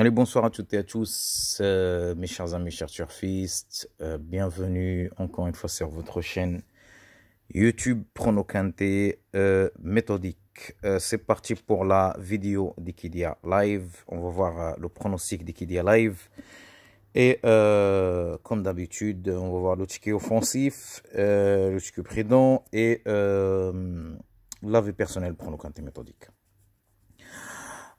Allez, bonsoir à toutes et à tous, euh, mes chers amis, chers surfistes. Euh, bienvenue encore une fois sur votre chaîne YouTube Pronocante euh, méthodique. C'est parti pour la vidéo d'Ikidia Live. On va voir le pronostic d'Ikidia Live. Et comme d'habitude, on va voir le ticket offensif, le ticket prudent et la personnel personnelle méthodique.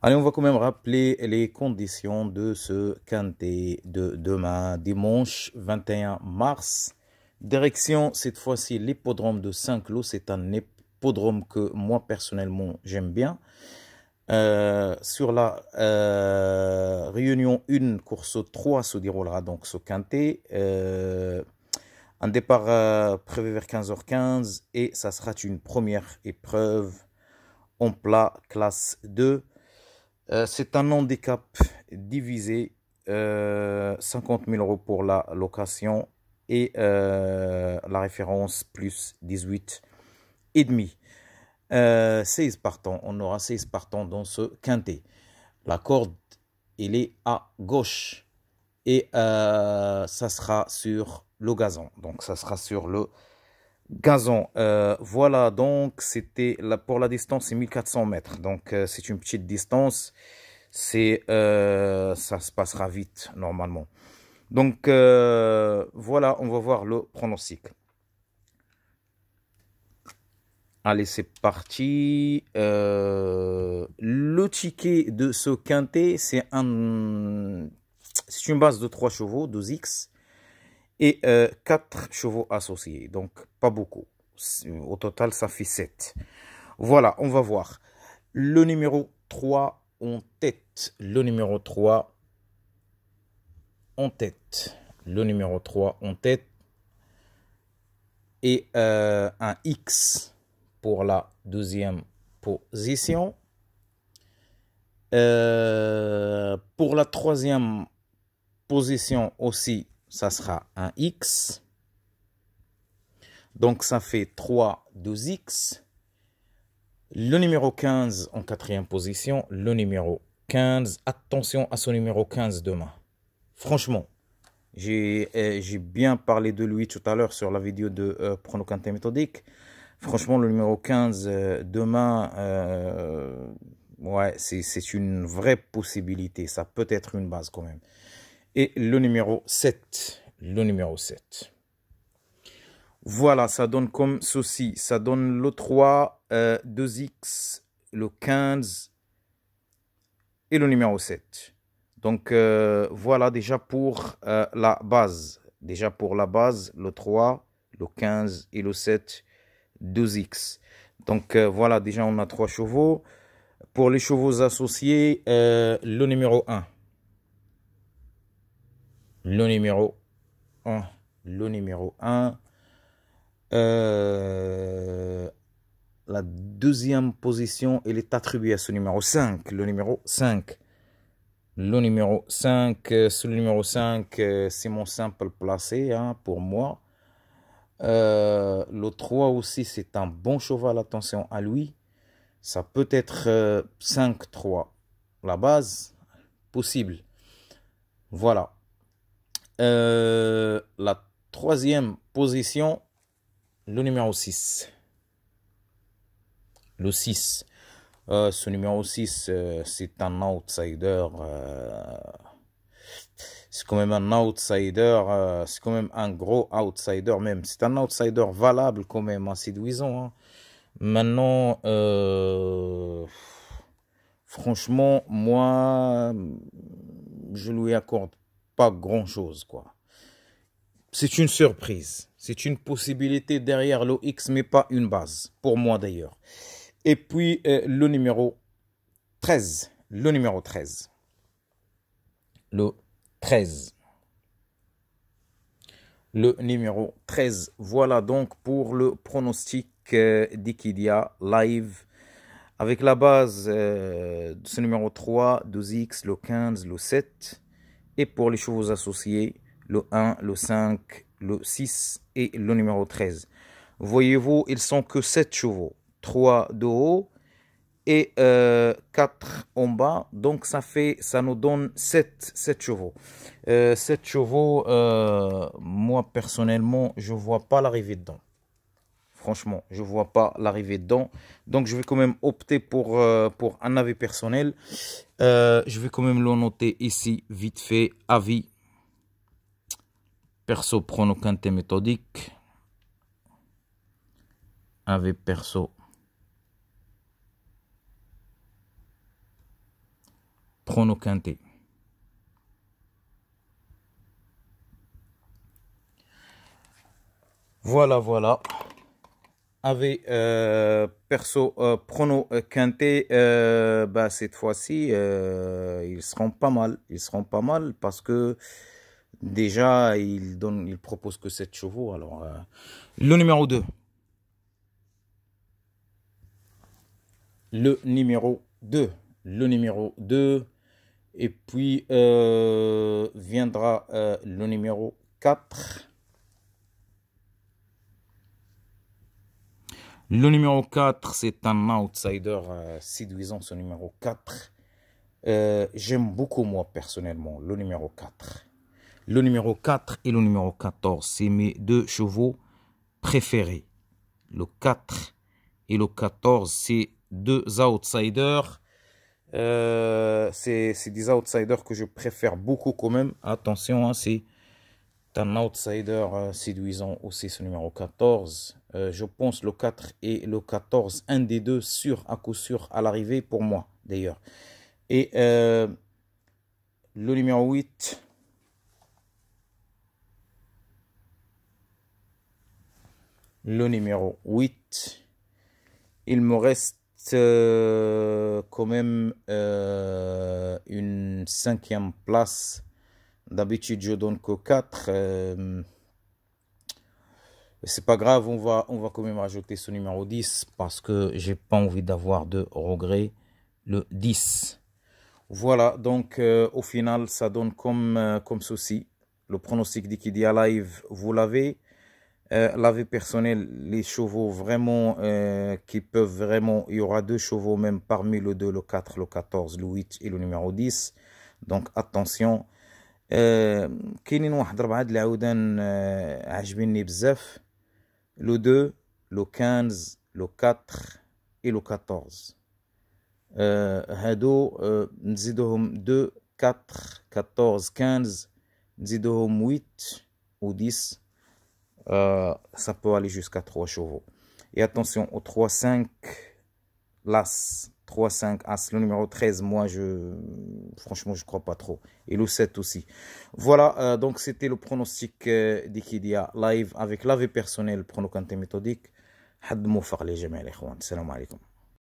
Allez, on va quand même rappeler les conditions de ce quintet de demain, dimanche 21 mars. Direction cette fois-ci l'hippodrome de Saint-Cloud. C'est un hippodrome que moi personnellement j'aime bien. Euh, sur la euh, réunion 1, course 3 se déroulera donc ce quintet. Euh, un départ prévu vers 15h15 et ça sera une première épreuve en plat classe 2. Euh, c'est un handicap divisé 50 euh, 000 euros pour la location et euh, la référence plus 18 et demi. 16 partants, on aura 16 partants dans ce quintet. La corde, elle est à gauche et ça sera sur le gazon. Donc ça sera sur le Gazon, euh, voilà donc c'était pour la distance c'est 1400 mètres donc euh, c'est une petite distance c'est euh, ça se passera vite normalement donc voilà on va voir le pronostic allez c'est parti le ticket de ce quintet c'est un c'est une base de 3 chevaux 2x et 4 euh, chevaux associés. Donc, pas beaucoup. Au total, ça fait 7. Voilà, on va voir. Le numéro 3 en tête. Le numéro 3 en tête. Le numéro 3 en tête. Et euh, un X pour la deuxième position. Euh, pour la troisième position aussi, ça sera un x. Donc ça fait 3, 2x. Le numéro 15 en quatrième position, le numéro 15. Attention à ce numéro 15 demain. Franchement, eh, j'ai bien parlé de lui tout à l'heure sur la vidéo de euh, Pronocanté méthodique. Franchement, le numéro 15 euh, demain, euh, ouais, c'est une vraie possibilité. Ça peut être une base quand même et le numéro 7. Le numéro 7. Voilà, ça donne comme ceci. Ça donne le 3, 2x, euh, le 15 et le numéro 7. Donc euh, voilà déjà pour euh, la base. Déjà pour la base, le 3, le 15 et le 7, 2x. Donc voilà, déjà on a 3 chevaux. Pour les chevaux associés, le numéro 1 le numéro 1. Le numéro 1. Euh, la deuxième position, elle est attribuée à ce numéro 5. Le numéro 5. Le numéro 5, ce euh, numéro 5, euh, c'est mon simple placé hein, pour moi. le 3 aussi, c'est un bon cheval, attention à lui. Ça peut être 5-3. La base, possible. Voilà. Euh, la troisième position, le numéro 6. Le 6. Euh, ce numéro 6, euh, c'est un outsider. c'est quand même un outsider. c'est quand même un gros outsider même. C'est un outsider valable quand même, en hein, séduisant. Hein. Maintenant, franchement, moi, je lui accorde grand-chose, quoi. C'est une surprise. C'est une possibilité derrière x mais pas une base, pour moi d'ailleurs. Et puis, euh, le numéro 13. Le numéro 13. Le 13. Le numéro 13. Voilà donc pour le pronostic euh, d'Ikidia Live. Avec la base euh, ce numéro 3, 12X, le 15, le 7. Et pour les chevaux associés, le 1, le 5, le 6 et le numéro 13. Voyez-vous, ils sont que 7 chevaux. 3 de haut et 4 euh, en bas. Donc ça fait, ça nous donne 7, chevaux. 7 euh, chevaux, euh, moi personnellement, je ne vois pas l'arrivée dedans. Franchement, je ne vois pas l'arrivée dedans. Donc, je vais quand même opter pour, euh, pour un avis personnel. Euh, je vais quand même le noter ici, vite fait, avis. Perso, prono méthodique. Avis perso. Prono Voilà, voilà avait euh, perso euh, Prono Quintet, euh, bah, cette fois-ci, ils seront pas mal. Ils seront pas mal parce que déjà, ils, donnent, ils proposent que 7 chevaux. Alors, le numéro 2. Le numéro 2. Le numéro 2. Et puis viendra le numéro 4. Le numéro 4, c'est un outsider euh, séduisant, ce numéro 4. Euh, j'aime beaucoup, moi, personnellement, le numéro 4. Le numéro 4 et le numéro 14, c'est mes deux chevaux préférés. Le 4 et le 14, c'est deux outsiders. Euh, c'est des outsiders que je préfère beaucoup quand même. Attention, hein, c'est un outsider euh, séduisant aussi, ce numéro 14. Euh, je pense le 4 et le 14, un des deux sûr, à coup sûr, à l'arrivée pour moi d'ailleurs. Et euh, le numéro 8. Le numéro 8. Il me reste quand même une cinquième place D'habitude, je donne que 4. Ce euh, c'est pas grave, on va, on va quand même rajouter ce numéro 10 parce que j'ai pas envie d'avoir de regret. Le 10. Voilà, donc euh, au final, ça donne comme, euh, comme ceci. Le pronostic d'Ikidia Live, vous l'avez. Euh, personnel, les chevaux vraiment qui peuvent vraiment... Il y aura deux chevaux même parmi le 2, le 4, le 14, le 8 et le numéro 10. Donc attention, آه، كاينين واحد ربعه د العودان آه، عاجبيني بزاف لو دو لو كانز لو كاتخ اي لو كاتورز آه، هادو نزيدوهم دو كاتخ كاتورز كانز نزيدوهم ويت و ديس سا بو الي جوسكا تخوا شوفو اي اتونسيون او تخوا سانك لاس 3-5 As. Ah, le numéro 13, moi, je franchement, je ne crois pas trop. Et le 7 aussi. Voilà, euh, donc c'était le pronostic euh, d'Ikidia live avec l'avis personnel, pronostic méthodique. les موفق les les Salam